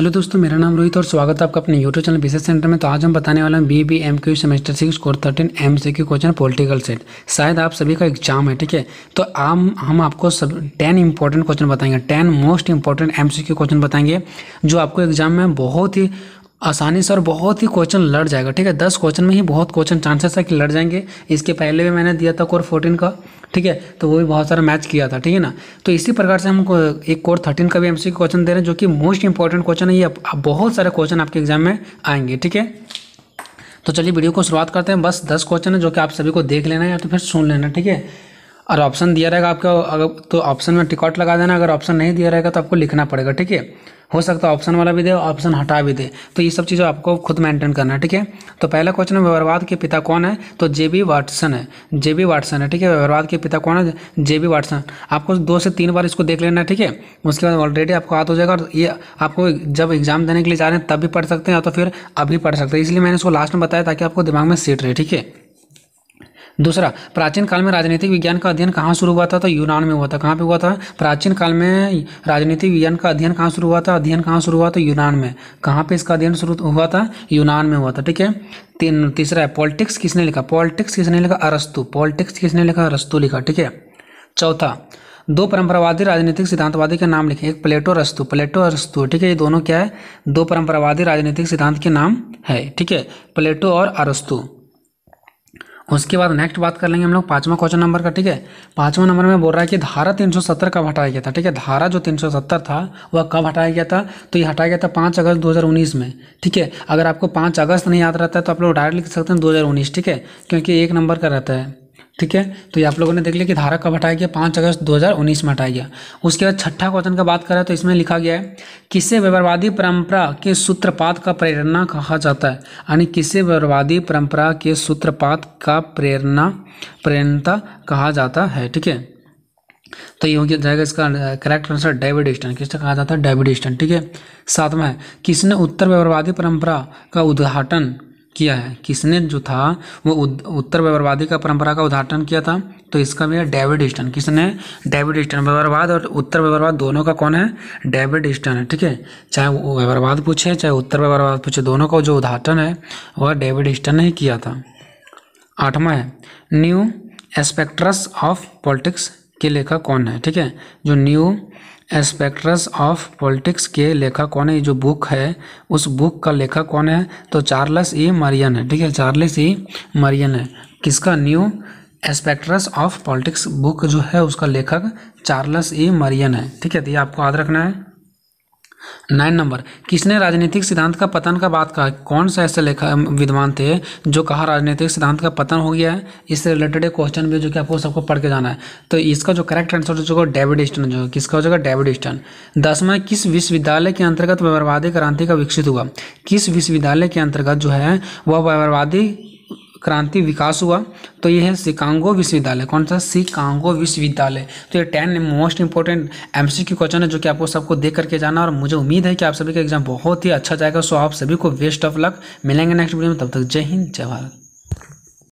hello दोस्तों मेरा नाम रोहित और स्वागत है आपका अपने यूट्यूब चैनल बिजनेस सेंटर में तो आज हम बताने वाले हैं B B M Q semester six core thirteen M C Q question political set शायद आप सभी का एग्जाम है ठीक है तो आम हम आपको सब टेन इंपॉर्टेंट क्वेश्चन बताएंगे ten most important M C Q question बताएंगे जो आपको एग्जाम में बहुत ही आसानी से और बहुत ही क्वेश्चन लड़ जाएगा ठीक है दस क्वेश्चन में ही बहुत क्वेश्चन चांसेस है कि लड़ जाएंगे इसके पहले भी मैंने दिया था कोर फोर्टीन का ठीक है तो वो भी बहुत सारा मैच किया था ठीक है ना तो इसी प्रकार से हम एक कोर थर्टीन का भी एम क्वेश्चन दे रहे हैं जो कि मोस्ट इंपॉर्टेंट क्वेश्चन है ये बहुत सारे क्वेश्चन आपके एग्जाम में आएंगे ठीक है तो चलिए वीडियो को शुरुआत करते हैं बस दस क्वेश्चन है जो कि आप सभी को देख लेना है या तो फिर सुन लेना ठीक है और ऑप्शन दिया रहेगा आपका अगर तो ऑप्शन में टिकॉट लगा देना अगर ऑप्शन नहीं दिया रहेगा तो आपको लिखना पड़ेगा ठीक है हो सकता है ऑप्शन वाला भी दे ऑप्शन हटा भी दे तो ये सब चीज़ें आपको खुद मेंटेन करना है ठीक है तो पहला क्वेश्चन है व्यवहारवाद के पिता कौन है तो जे बी वाटसन है जे बी वाटसन है ठीक है व्यवहारवाद के पिता कौन है जे बी वाटसन आपको दो से तीन बार इसको देख लेना है ठीक है उसके बाद ऑलरेडी आपको हाथ हो जाएगा और ये आपको जब एग्जाम देने के लिए जा रहे हैं तब भी पढ़ सकते हैं या तो फिर अभी पढ़ सकते हैं इसलिए मैंने इसको लास्ट में बताया ताकि आपको दिमाग में सीट रहे ठीक है दूसरा प्राचीन काल में राजनीतिक विज्ञान का अध्ययन कहाँ शुरू हुआ था तो यूनान में हुआ था कहाँ पे हुआ था प्राचीन काल में राजनीतिक विज्ञान का अध्ययन कहाँ शुरू हुआ था अध्ययन कहाँ शुरू हुआ था यूनान में कहाँ पे इसका अध्ययन शुरू हुआ था यूनान में हुआ था ठीक है तीन तीसरा है पॉलिटिक्स किसने लिखा पॉलिटिक्स किसने लिखा अरस्तु पॉलिटिक्स किसने लिखा अरस्तु लिखा ठीक है चौथा दो परंपरावादी राजनीतिक सिद्धांतवादी के नाम लिखे एक प्लेटो रस्तु प्लेटो अरस्तु ठीक है ये दोनों क्या है दो परंपरावादी राजनीतिक सिद्धांत के नाम है ठीक है प्लेटो और अरस्तु उसके बाद नेक्स्ट बात कर लेंगे हम लोग पाँचवा क्वेश्चन नंबर का ठीक है पाँचवा नंबर में बोल रहा है कि धारा 370 कब हटाया गया था ठीक है धारा जो 370 था वह कब हटाया गया था तो ये हटाया गया था पाँच अगस्त 2019 में ठीक है अगर आपको पाँच अगस्त नहीं याद रहता है तो आप लोग डायरेक्ट लिख सकते हैं उन्नीस ठीक है क्योंकि एक नंबर का रहता है ठीक है तो ये आप लोगों ने देख लिया कि धारा कब हटाया गया पाँच अगस्त 2019 में हटाया गया उसके बाद छठा क्वेश्चन का बात करें तो इसमें लिखा गया है किसे व्यवहारवादी परंपरा के सूत्रपात का प्रेरणा कहा जाता है यानी किसे व्यवहारवादी परंपरा के सूत्रपात का प्रेरणा प्रेरणता कहा जाता है ठीक है तो ये हो गया जाएगा इसका करेक्ट आंसर डेविड ईस्टन किसने कहा जाता है डेविड ईस्टन ठीक है सातवा है किसने उत्तर व्यवहारवादी परंपरा का उद्घाटन किया है किसने जो था वो उत्तर व्यवहारवादी का परंपरा का उद्घाटन किया था तो इसका भी है डेविड स्टन किसने डेविड स्टन व्यवहारवाद और उत्तर व्यवहारवाद दोनों का कौन है डेविड स्टन है ठीक है चाहे वो व्यवहारवाद पूछे चाहे उत्तर व्यवहारवाद पूछे दोनों का जो उद्घाटन है वह डेविड स्टन ने ही किया था आठवां है न्यू एस्पेक्ट्रस ऑफ पॉलिटिक्स के लेखक कौन है ठीक है जो न्यू एस्पेक्ट्रस ऑफ पॉलिटिक्स के लेखक कौन है जो बुक है उस बुक का लेखक कौन है तो चार्लस ई मरियन है ठीक है चार्लस ई मरियन है किसका new aspects of politics book जो है उसका लेखक चार्लस ई मरियन है ठीक है तो ये आपको याद रखना है नाइन नंबर किसने राजनीतिक सिद्धांत का पतन का बात कहा कौन सा ऐसे लेखा विद्वान थे जो कहा राजनीतिक सिद्धांत का पतन हो गया है इससे रिलेटेड एक क्वेश्चन भी जो कि आपको सबको पढ़ के जाना है तो इसका जो करेक्ट आंसर हो चुका डेविड स्टन जो किसका हो जाएगा डेविड स्टन दसवा किस विश्वविद्यालय के अंतर्गत व्यवहारवादी क्रांति का विकसित हुआ किस विश्वविद्यालय के अंतर्गत जो है वह व्यवहारवादी क्रांति विकास हुआ तो ये है शिकांगो विश्वविद्यालय कौन सा शिकांगो विश्वविद्यालय तो ये ten most important M C Q question है जो कि आपको सबको देख करके जाना और मुझे उम्मीद है कि आप सभी का एग्जाम बहुत ही अच्छा जाएगा सो आप सभी को बेस्ट ऑफ लक मिलेंगे नेक्स्ट वीडियो में तब तक जय हिंद जय भारत